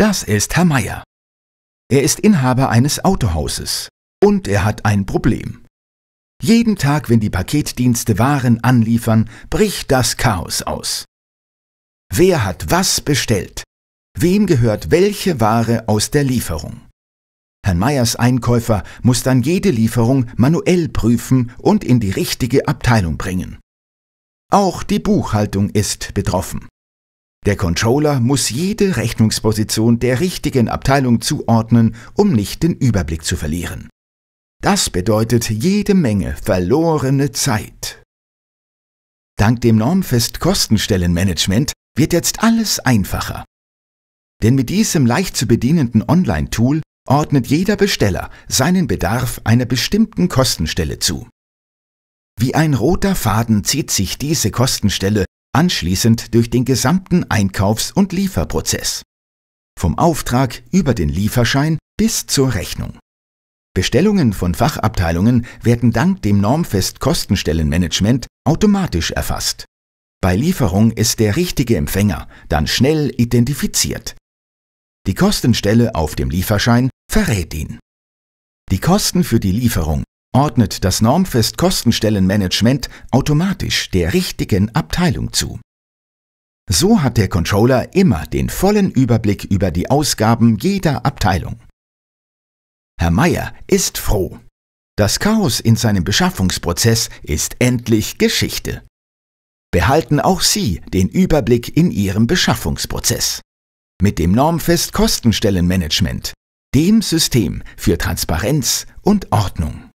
Das ist Herr Meier. Er ist Inhaber eines Autohauses und er hat ein Problem. Jeden Tag, wenn die Paketdienste Waren anliefern, bricht das Chaos aus. Wer hat was bestellt? Wem gehört welche Ware aus der Lieferung? Herrn Meyers Einkäufer muss dann jede Lieferung manuell prüfen und in die richtige Abteilung bringen. Auch die Buchhaltung ist betroffen. Der Controller muss jede Rechnungsposition der richtigen Abteilung zuordnen, um nicht den Überblick zu verlieren. Das bedeutet jede Menge verlorene Zeit. Dank dem Normfest Kostenstellenmanagement wird jetzt alles einfacher. Denn mit diesem leicht zu bedienenden Online-Tool ordnet jeder Besteller seinen Bedarf einer bestimmten Kostenstelle zu. Wie ein roter Faden zieht sich diese Kostenstelle anschließend durch den gesamten Einkaufs- und Lieferprozess. Vom Auftrag über den Lieferschein bis zur Rechnung. Bestellungen von Fachabteilungen werden dank dem normfest Kostenstellenmanagement automatisch erfasst. Bei Lieferung ist der richtige Empfänger dann schnell identifiziert. Die Kostenstelle auf dem Lieferschein verrät ihn. Die Kosten für die Lieferung ordnet das Normfest Kostenstellenmanagement automatisch der richtigen Abteilung zu. So hat der Controller immer den vollen Überblick über die Ausgaben jeder Abteilung. Herr Meier ist froh. Das Chaos in seinem Beschaffungsprozess ist endlich Geschichte. Behalten auch Sie den Überblick in Ihrem Beschaffungsprozess. Mit dem Normfest Kostenstellenmanagement, dem System für Transparenz und Ordnung.